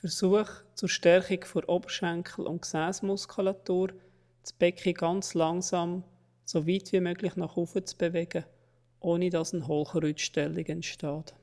Versuch zur Stärkung von Oberschenkel- und Gesäßmuskulatur, das Becken ganz langsam so weit wie möglich nach oben zu bewegen, ohne dass eine Hohlkreuzstellung entsteht.